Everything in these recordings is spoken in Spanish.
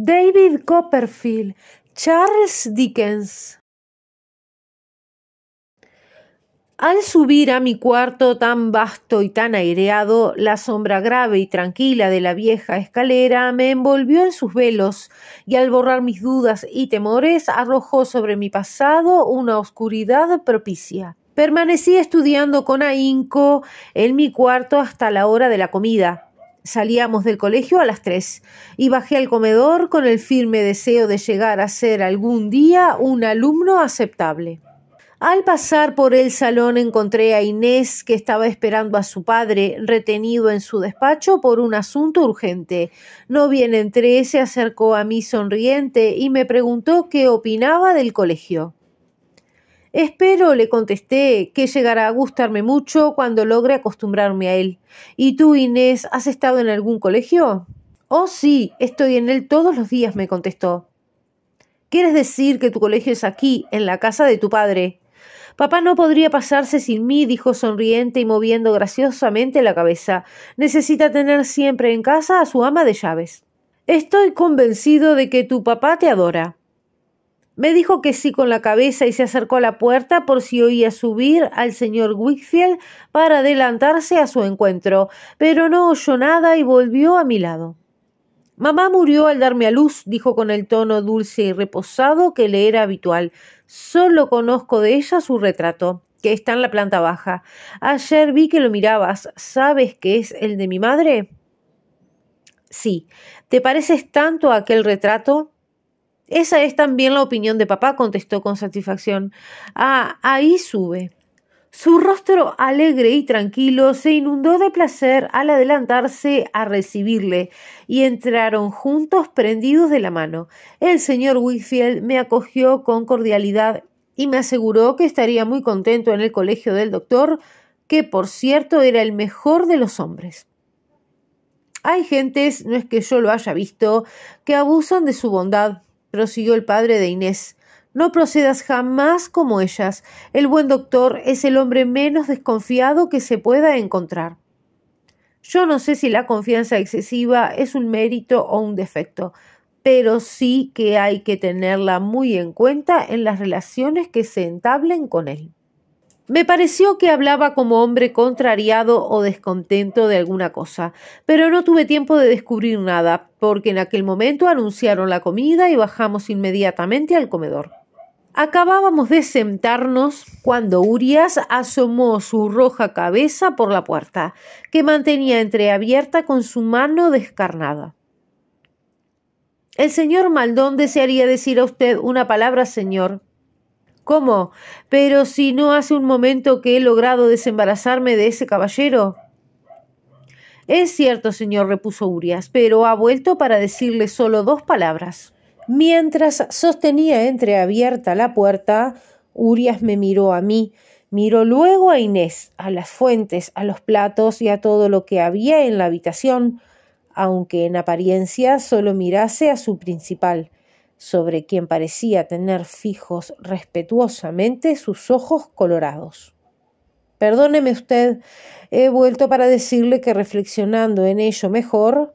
David Copperfield, Charles Dickens. Al subir a mi cuarto tan vasto y tan aireado, la sombra grave y tranquila de la vieja escalera me envolvió en sus velos, y al borrar mis dudas y temores, arrojó sobre mi pasado una oscuridad propicia. Permanecí estudiando con ahínco en mi cuarto hasta la hora de la comida Salíamos del colegio a las tres y bajé al comedor con el firme deseo de llegar a ser algún día un alumno aceptable. Al pasar por el salón encontré a Inés, que estaba esperando a su padre, retenido en su despacho por un asunto urgente. No bien entré, se acercó a mí sonriente y me preguntó qué opinaba del colegio. Espero, le contesté, que llegará a gustarme mucho cuando logre acostumbrarme a él. ¿Y tú, Inés, has estado en algún colegio? Oh, sí, estoy en él todos los días, me contestó. ¿Quieres decir que tu colegio es aquí, en la casa de tu padre? Papá no podría pasarse sin mí, dijo sonriente y moviendo graciosamente la cabeza. Necesita tener siempre en casa a su ama de llaves. Estoy convencido de que tu papá te adora. Me dijo que sí con la cabeza y se acercó a la puerta por si oía subir al señor Wickfield para adelantarse a su encuentro, pero no oyó nada y volvió a mi lado. Mamá murió al darme a luz, dijo con el tono dulce y reposado que le era habitual. Solo conozco de ella su retrato, que está en la planta baja. Ayer vi que lo mirabas. ¿Sabes que es el de mi madre? Sí. ¿Te pareces tanto a aquel retrato? Esa es también la opinión de papá, contestó con satisfacción. Ah, ahí sube. Su rostro alegre y tranquilo se inundó de placer al adelantarse a recibirle, y entraron juntos prendidos de la mano. El señor Wickfield me acogió con cordialidad y me aseguró que estaría muy contento en el colegio del doctor, que por cierto era el mejor de los hombres. Hay gentes, no es que yo lo haya visto, que abusan de su bondad prosiguió el padre de Inés. No procedas jamás como ellas. El buen doctor es el hombre menos desconfiado que se pueda encontrar. Yo no sé si la confianza excesiva es un mérito o un defecto, pero sí que hay que tenerla muy en cuenta en las relaciones que se entablen con él. Me pareció que hablaba como hombre contrariado o descontento de alguna cosa, pero no tuve tiempo de descubrir nada, porque en aquel momento anunciaron la comida y bajamos inmediatamente al comedor. Acabábamos de sentarnos cuando Urias asomó su roja cabeza por la puerta, que mantenía entreabierta con su mano descarnada. El señor Maldón desearía decir a usted una palabra, señor, ¿Cómo? Pero si no hace un momento que he logrado desembarazarme de ese caballero. Es cierto, señor, repuso Urias, pero ha vuelto para decirle solo dos palabras. Mientras sostenía entreabierta la puerta, Urias me miró a mí, miró luego a Inés, a las fuentes, a los platos y a todo lo que había en la habitación, aunque en apariencia solo mirase a su principal sobre quien parecía tener fijos respetuosamente sus ojos colorados. Perdóneme usted, he vuelto para decirle que reflexionando en ello mejor,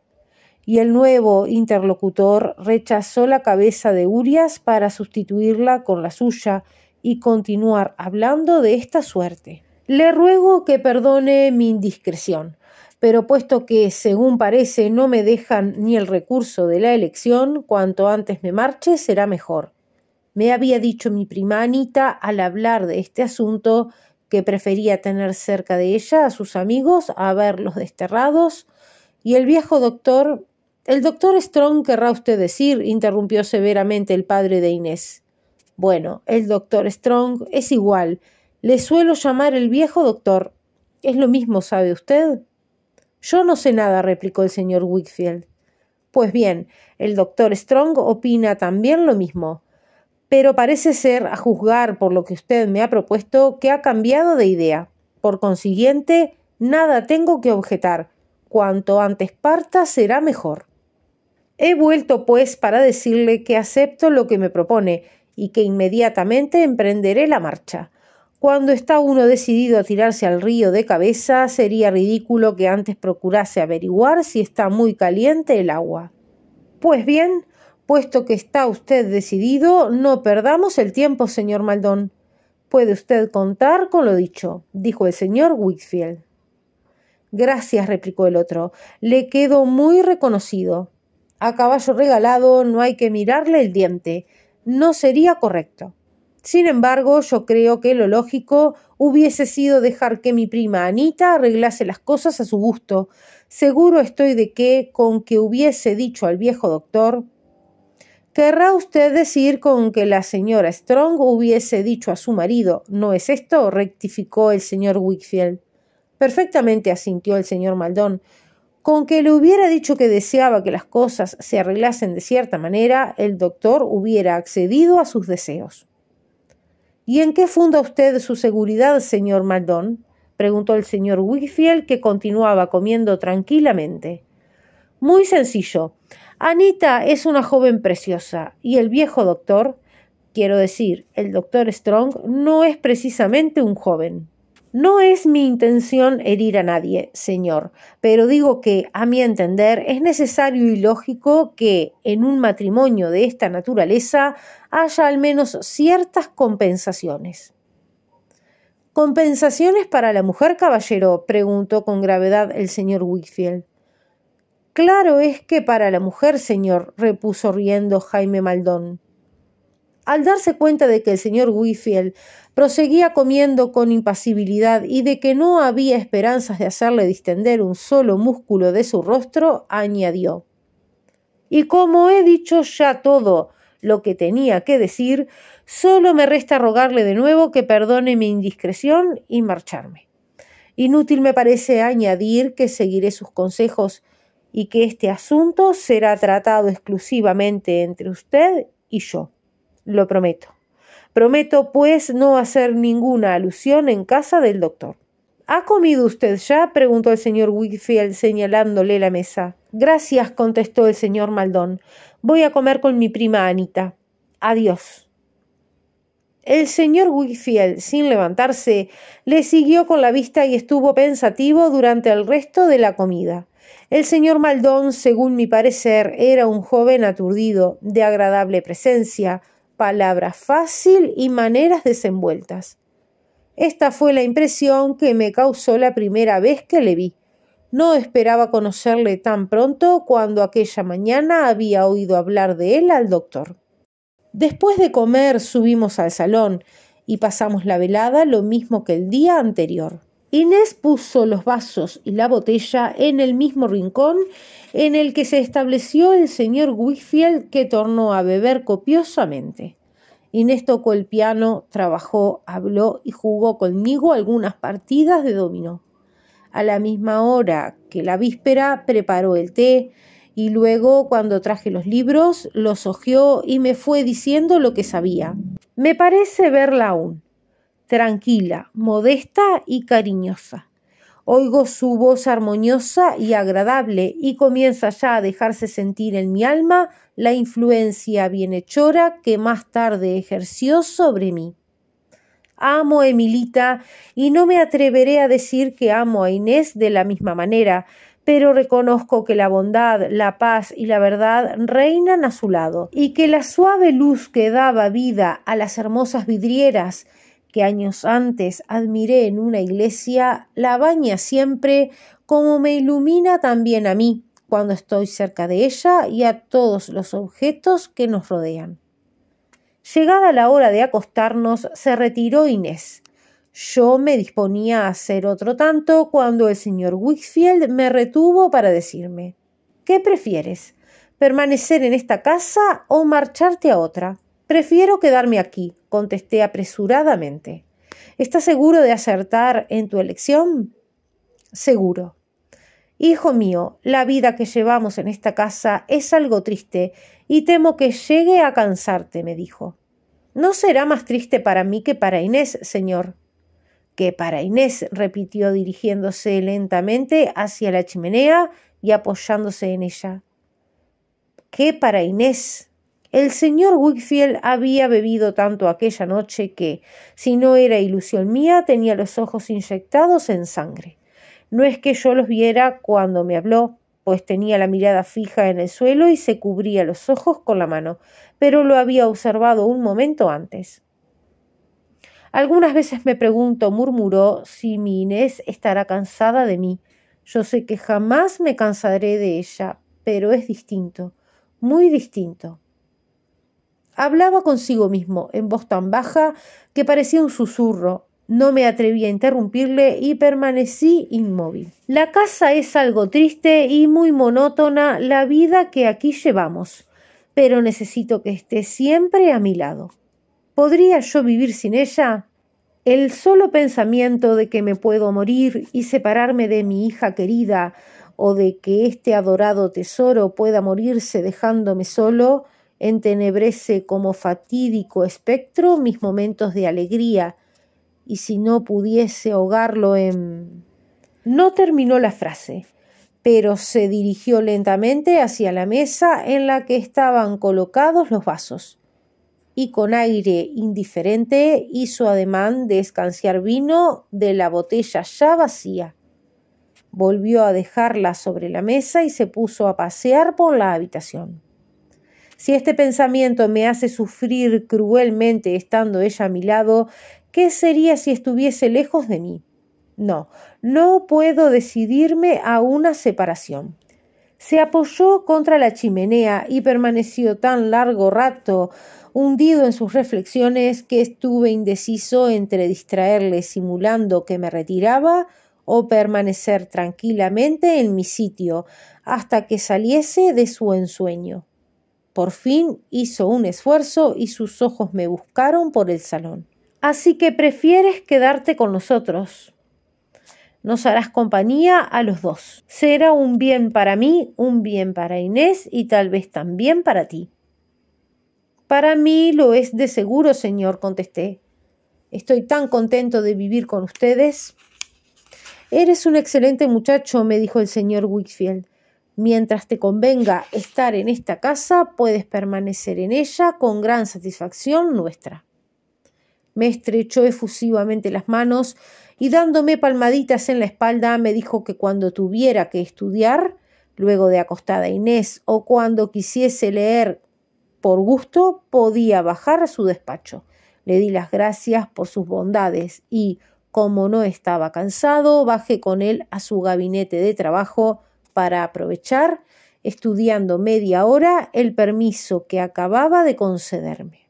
y el nuevo interlocutor rechazó la cabeza de Urias para sustituirla con la suya y continuar hablando de esta suerte. Le ruego que perdone mi indiscreción pero puesto que, según parece, no me dejan ni el recurso de la elección, cuanto antes me marche será mejor. Me había dicho mi prima Anita al hablar de este asunto que prefería tener cerca de ella a sus amigos a verlos desterrados, y el viejo doctor. El doctor Strong querrá usted decir, interrumpió severamente el padre de Inés. Bueno, el doctor Strong es igual. Le suelo llamar el viejo doctor. Es lo mismo, ¿sabe usted? Yo no sé nada, replicó el señor Wickfield. Pues bien, el doctor Strong opina también lo mismo. Pero parece ser, a juzgar por lo que usted me ha propuesto, que ha cambiado de idea. Por consiguiente, nada tengo que objetar. Cuanto antes parta será mejor. He vuelto, pues, para decirle que acepto lo que me propone y que inmediatamente emprenderé la marcha. Cuando está uno decidido a tirarse al río de cabeza, sería ridículo que antes procurase averiguar si está muy caliente el agua. Pues bien, puesto que está usted decidido, no perdamos el tiempo, señor Maldón. Puede usted contar con lo dicho, dijo el señor Wigfield. Gracias, replicó el otro. Le quedo muy reconocido. A caballo regalado no hay que mirarle el diente. No sería correcto. Sin embargo, yo creo que lo lógico hubiese sido dejar que mi prima Anita arreglase las cosas a su gusto. Seguro estoy de que, con que hubiese dicho al viejo doctor, ¿Querrá usted decir con que la señora Strong hubiese dicho a su marido, ¿no es esto? rectificó el señor Wickfield. Perfectamente asintió el señor Maldón. Con que le hubiera dicho que deseaba que las cosas se arreglasen de cierta manera, el doctor hubiera accedido a sus deseos. ¿Y en qué funda usted su seguridad, señor Maldon?», preguntó el señor Wickfield, que continuaba comiendo tranquilamente. Muy sencillo. Anita es una joven preciosa y el viejo doctor, quiero decir, el doctor Strong, no es precisamente un joven. No es mi intención herir a nadie, Señor, pero digo que, a mi entender, es necesario y lógico que en un matrimonio de esta naturaleza haya al menos ciertas compensaciones. ¿Compensaciones para la mujer, caballero? preguntó con gravedad el señor Wickfield. Claro es que para la mujer, señor, repuso riendo Jaime Maldón. Al darse cuenta de que el señor wifield proseguía comiendo con impasibilidad y de que no había esperanzas de hacerle distender un solo músculo de su rostro, añadió Y como he dicho ya todo lo que tenía que decir, solo me resta rogarle de nuevo que perdone mi indiscreción y marcharme. Inútil me parece añadir que seguiré sus consejos y que este asunto será tratado exclusivamente entre usted y yo lo prometo. Prometo, pues, no hacer ninguna alusión en casa del doctor. ¿Ha comido usted ya? preguntó el señor Wickfield, señalándole la mesa. Gracias, contestó el señor Maldón. Voy a comer con mi prima Anita. Adiós. El señor Wickfield, sin levantarse, le siguió con la vista y estuvo pensativo durante el resto de la comida. El señor Maldón, según mi parecer, era un joven aturdido, de agradable presencia, palabra fácil y maneras desenvueltas. Esta fue la impresión que me causó la primera vez que le vi. No esperaba conocerle tan pronto cuando aquella mañana había oído hablar de él al doctor. Después de comer subimos al salón y pasamos la velada lo mismo que el día anterior. Inés puso los vasos y la botella en el mismo rincón en el que se estableció el señor Wickfield, que tornó a beber copiosamente. Inés tocó el piano, trabajó, habló y jugó conmigo algunas partidas de dominó. A la misma hora que la víspera preparó el té y luego cuando traje los libros los hojeó y me fue diciendo lo que sabía. Me parece verla aún tranquila, modesta y cariñosa. Oigo su voz armoniosa y agradable y comienza ya a dejarse sentir en mi alma la influencia bienhechora que más tarde ejerció sobre mí. Amo a Emilita y no me atreveré a decir que amo a Inés de la misma manera, pero reconozco que la bondad, la paz y la verdad reinan a su lado, y que la suave luz que daba vida a las hermosas vidrieras que años antes admiré en una iglesia la baña siempre como me ilumina también a mí cuando estoy cerca de ella y a todos los objetos que nos rodean. Llegada la hora de acostarnos, se retiró Inés. Yo me disponía a hacer otro tanto cuando el señor Wickfield me retuvo para decirme ¿Qué prefieres? ¿Permanecer en esta casa o marcharte a otra? Prefiero quedarme aquí, contesté apresuradamente. ¿Estás seguro de acertar en tu elección? Seguro. Hijo mío, la vida que llevamos en esta casa es algo triste y temo que llegue a cansarte, me dijo. No será más triste para mí que para Inés, señor. Que para Inés, repitió dirigiéndose lentamente hacia la chimenea y apoyándose en ella. ¿Qué para Inés? El señor Wickfield había bebido tanto aquella noche que, si no era ilusión mía, tenía los ojos inyectados en sangre. No es que yo los viera cuando me habló, pues tenía la mirada fija en el suelo y se cubría los ojos con la mano, pero lo había observado un momento antes. Algunas veces me pregunto, murmuró, si mi Inés estará cansada de mí. Yo sé que jamás me cansaré de ella, pero es distinto, muy distinto. Hablaba consigo mismo, en voz tan baja que parecía un susurro. No me atreví a interrumpirle y permanecí inmóvil. La casa es algo triste y muy monótona la vida que aquí llevamos, pero necesito que esté siempre a mi lado. ¿Podría yo vivir sin ella? El solo pensamiento de que me puedo morir y separarme de mi hija querida, o de que este adorado tesoro pueda morirse dejándome solo, entenebrece como fatídico espectro mis momentos de alegría, y si no pudiese ahogarlo en... No terminó la frase, pero se dirigió lentamente hacia la mesa en la que estaban colocados los vasos, y con aire indiferente hizo ademán de escanciar vino de la botella ya vacía. Volvió a dejarla sobre la mesa y se puso a pasear por la habitación. Si este pensamiento me hace sufrir cruelmente estando ella a mi lado, ¿qué sería si estuviese lejos de mí? No, no puedo decidirme a una separación. Se apoyó contra la chimenea y permaneció tan largo rato hundido en sus reflexiones que estuve indeciso entre distraerle simulando que me retiraba o permanecer tranquilamente en mi sitio hasta que saliese de su ensueño. Por fin hizo un esfuerzo y sus ojos me buscaron por el salón. Así que prefieres quedarte con nosotros. Nos harás compañía a los dos. Será un bien para mí, un bien para Inés y tal vez también para ti. Para mí lo es de seguro, señor, contesté. Estoy tan contento de vivir con ustedes. Eres un excelente muchacho, me dijo el señor Wixfield. Mientras te convenga estar en esta casa, puedes permanecer en ella con gran satisfacción nuestra. Me estrechó efusivamente las manos y dándome palmaditas en la espalda me dijo que cuando tuviera que estudiar, luego de acostada Inés, o cuando quisiese leer por gusto, podía bajar a su despacho. Le di las gracias por sus bondades y, como no estaba cansado, bajé con él a su gabinete de trabajo, para aprovechar, estudiando media hora, el permiso que acababa de concederme.